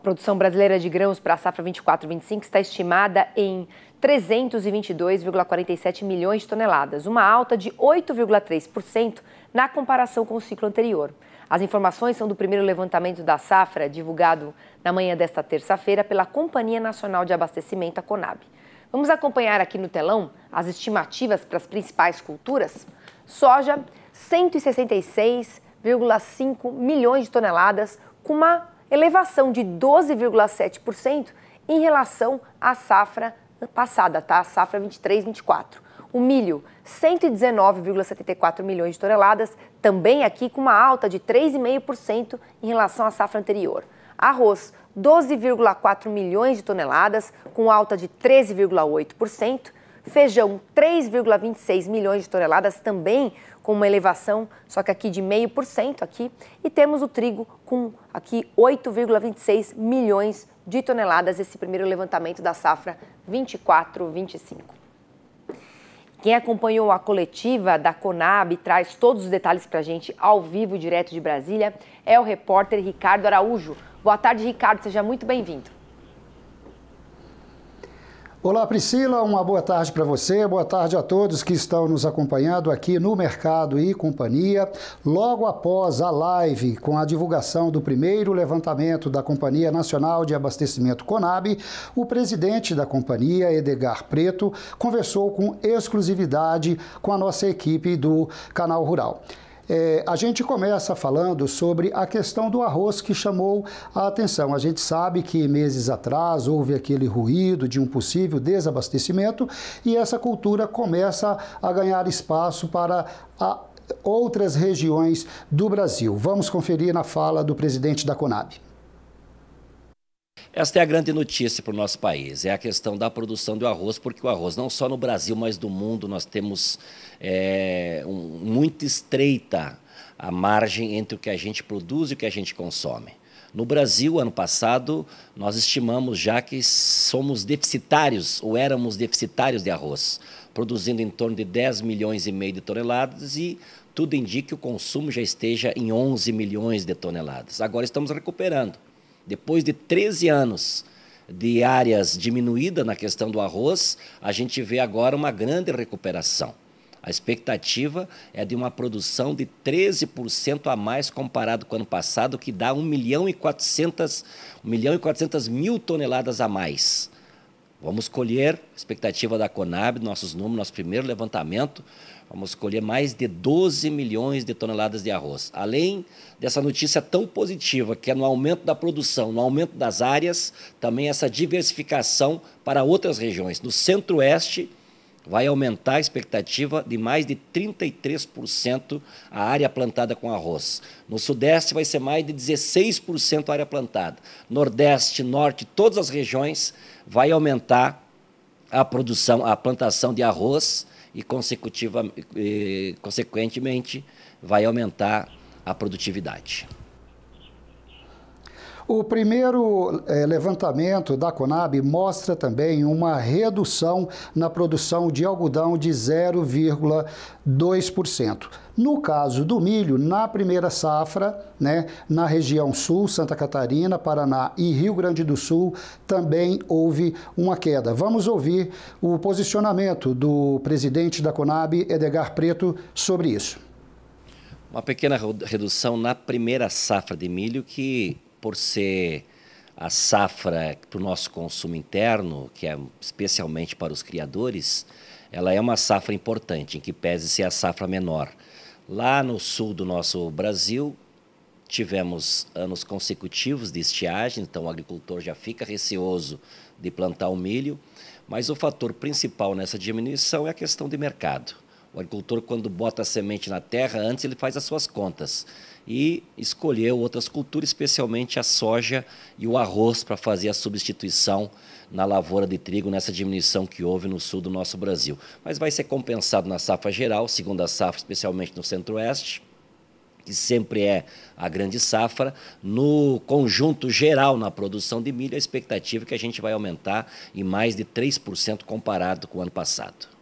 A produção brasileira de grãos para a safra 24-25 está estimada em 322,47 milhões de toneladas, uma alta de 8,3% na comparação com o ciclo anterior. As informações são do primeiro levantamento da safra, divulgado na manhã desta terça-feira pela Companhia Nacional de Abastecimento, a Conab. Vamos acompanhar aqui no telão as estimativas para as principais culturas? Soja, 166,5 milhões de toneladas, com uma elevação de 12,7% em relação à safra passada, tá? A safra 23, 24. O milho, 119,74 milhões de toneladas, também aqui com uma alta de 3,5% em relação à safra anterior. Arroz, 12,4 milhões de toneladas, com alta de 13,8%. Feijão, 3,26 milhões de toneladas, também com uma elevação, só que aqui de 0,5% aqui. E temos o trigo com aqui 8,26 milhões de toneladas, esse primeiro levantamento da safra 24-25. Quem acompanhou a coletiva da Conab traz todos os detalhes para a gente ao vivo, direto de Brasília, é o repórter Ricardo Araújo. Boa tarde, Ricardo, seja muito bem-vindo. Olá, Priscila, uma boa tarde para você, boa tarde a todos que estão nos acompanhando aqui no Mercado e Companhia. Logo após a live com a divulgação do primeiro levantamento da Companhia Nacional de Abastecimento Conab, o presidente da companhia, Edgar Preto, conversou com exclusividade com a nossa equipe do Canal Rural. É, a gente começa falando sobre a questão do arroz que chamou a atenção. A gente sabe que meses atrás houve aquele ruído de um possível desabastecimento e essa cultura começa a ganhar espaço para a outras regiões do Brasil. Vamos conferir na fala do presidente da Conab. Esta é a grande notícia para o nosso país, é a questão da produção do arroz, porque o arroz, não só no Brasil, mas no mundo, nós temos é, um, muito estreita a margem entre o que a gente produz e o que a gente consome. No Brasil, ano passado, nós estimamos já que somos deficitários, ou éramos deficitários de arroz, produzindo em torno de 10 milhões e meio de toneladas e tudo indica que o consumo já esteja em 11 milhões de toneladas. Agora estamos recuperando. Depois de 13 anos de áreas diminuídas na questão do arroz, a gente vê agora uma grande recuperação. A expectativa é de uma produção de 13% a mais comparado com o ano passado, que dá 1 milhão e 400, 1 milhão e 400 mil toneladas a mais. Vamos colher, expectativa da Conab, nossos números, nosso primeiro levantamento, vamos colher mais de 12 milhões de toneladas de arroz. Além dessa notícia tão positiva, que é no aumento da produção, no aumento das áreas, também essa diversificação para outras regiões. No centro-oeste, vai aumentar a expectativa de mais de 33% a área plantada com arroz. No Sudeste vai ser mais de 16% a área plantada. Nordeste, Norte, todas as regiões vai aumentar a produção, a plantação de arroz e, e consequentemente vai aumentar a produtividade. O primeiro é, levantamento da Conab mostra também uma redução na produção de algodão de 0,2%. No caso do milho, na primeira safra, né, na região sul, Santa Catarina, Paraná e Rio Grande do Sul, também houve uma queda. Vamos ouvir o posicionamento do presidente da Conab, Edgar Preto, sobre isso. Uma pequena redução na primeira safra de milho que por ser a safra para o nosso consumo interno, que é especialmente para os criadores, ela é uma safra importante, em que pese ser a safra menor. Lá no sul do nosso Brasil, tivemos anos consecutivos de estiagem, então o agricultor já fica receoso de plantar o milho, mas o fator principal nessa diminuição é a questão de mercado. O agricultor, quando bota a semente na terra, antes ele faz as suas contas e escolheu outras culturas, especialmente a soja e o arroz, para fazer a substituição na lavoura de trigo, nessa diminuição que houve no sul do nosso Brasil. Mas vai ser compensado na safra geral, segunda safra, especialmente no centro-oeste que sempre é a grande safra, no conjunto geral na produção de milho, a expectativa é que a gente vai aumentar em mais de 3% comparado com o ano passado.